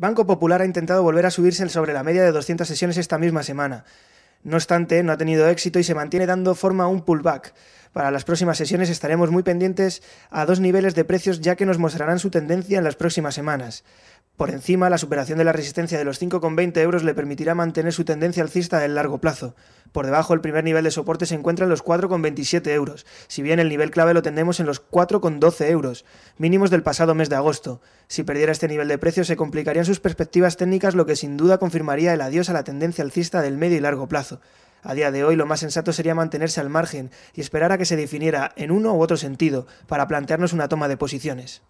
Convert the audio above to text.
Banco Popular ha intentado volver a subirse sobre la media de 200 sesiones esta misma semana. No obstante, no ha tenido éxito y se mantiene dando forma a un pullback. Para las próximas sesiones estaremos muy pendientes a dos niveles de precios ya que nos mostrarán su tendencia en las próximas semanas. Por encima, la superación de la resistencia de los 5,20 euros le permitirá mantener su tendencia alcista en largo plazo. Por debajo el primer nivel de soporte se encuentra en los 4,27 euros, si bien el nivel clave lo tendemos en los 4,12 euros, mínimos del pasado mes de agosto. Si perdiera este nivel de precio se complicarían sus perspectivas técnicas lo que sin duda confirmaría el adiós a la tendencia alcista del medio y largo plazo. A día de hoy lo más sensato sería mantenerse al margen y esperar a que se definiera en uno u otro sentido para plantearnos una toma de posiciones.